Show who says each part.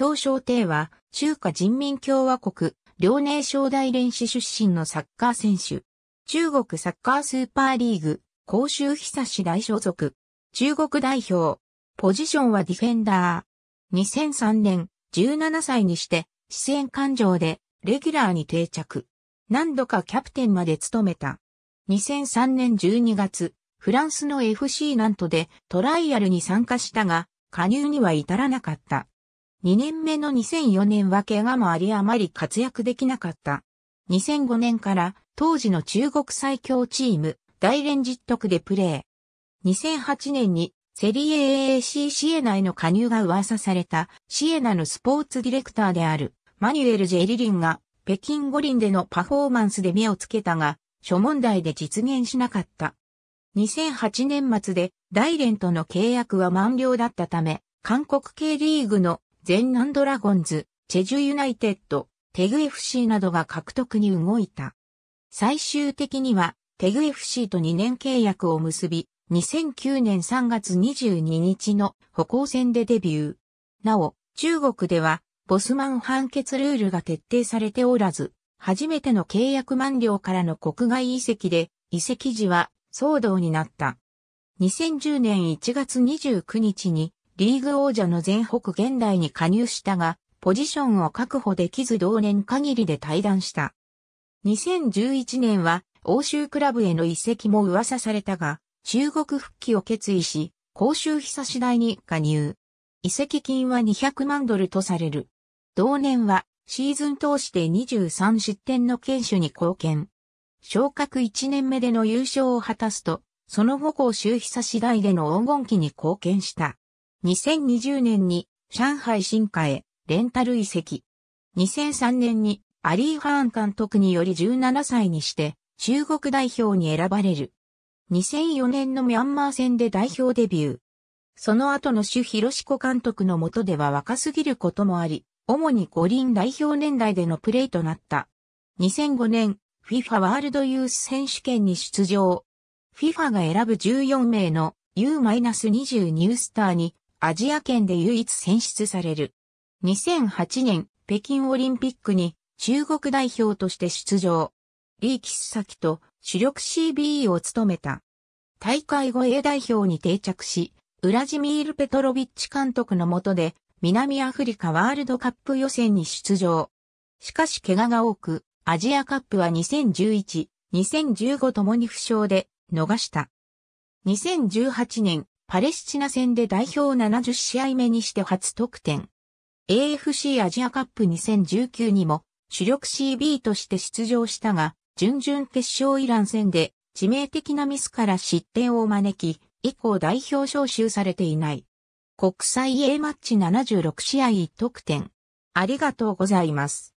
Speaker 1: 表彰帝は、中華人民共和国、遼寧省大連市出身のサッカー選手。中国サッカースーパーリーグ、広州久市大所属。中国代表。ポジションはディフェンダー。2003年、17歳にして、視線感情で、レギュラーに定着。何度かキャプテンまで務めた。2003年12月、フランスの FC ナントでトライアルに参加したが、加入には至らなかった。2年目の2004年は怪我もありあまり活躍できなかった。2005年から当時の中国最強チーム、大連実徳でプレー。2008年にセリエ AAC シエナへの加入が噂されたシエナのスポーツディレクターであるマニュエル・ジェリリンが北京五輪でのパフォーマンスで目をつけたが、諸問題で実現しなかった。2008年末で大連との契約は満了だったため、韓国系リーグの全南ドラゴンズ、チェジュユナイテッド、テグ FC などが獲得に動いた。最終的には、テグ FC と2年契約を結び、2009年3月22日の歩行戦でデビュー。なお、中国では、ボスマン判決ルールが徹底されておらず、初めての契約満了からの国外移籍で、移籍時は騒動になった。2010年1月29日にリーグ王者の全北現代に加入したが、ポジションを確保できず同年限りで退団した。2011年は欧州クラブへの移籍も噂されたが、中国復帰を決意し、公衆久し第に加入。移籍金は200万ドルとされる。同年はシーズン通して23失点の堅守に貢献。昇格1年目での優勝を果たすと、その後公衆久し第での黄金期に貢献した。2020年に上海新化へレンタル移籍。2003年にアリー・ハーン監督により17歳にして中国代表に選ばれる。2004年のミャンマー戦で代表デビュー。その後の主広子監督の下では若すぎることもあり、主に五輪代表年代でのプレーとなった。2005年、FIFA ワールドユース選手権に出場。FIFA が選ぶ14名の U-20 ニュースターにアジア圏で唯一選出される。2008年、北京オリンピックに中国代表として出場。リー・キス先と主力 CBE を務めた。大会後 A 代表に定着し、ウラジミール・ペトロビッチ監督の下で、南アフリカワールドカップ予選に出場。しかし怪我が多く、アジアカップは2011、2015ともに負傷で逃した。2018年パレスチナ戦で代表70試合目にして初得点。AFC アジアカップ2019にも主力 CB として出場したが、準々決勝イラン戦で致命的なミスから失点を招き、以降代表招集されていない。国際 A マッチ76試合1得点。ありがとうございます。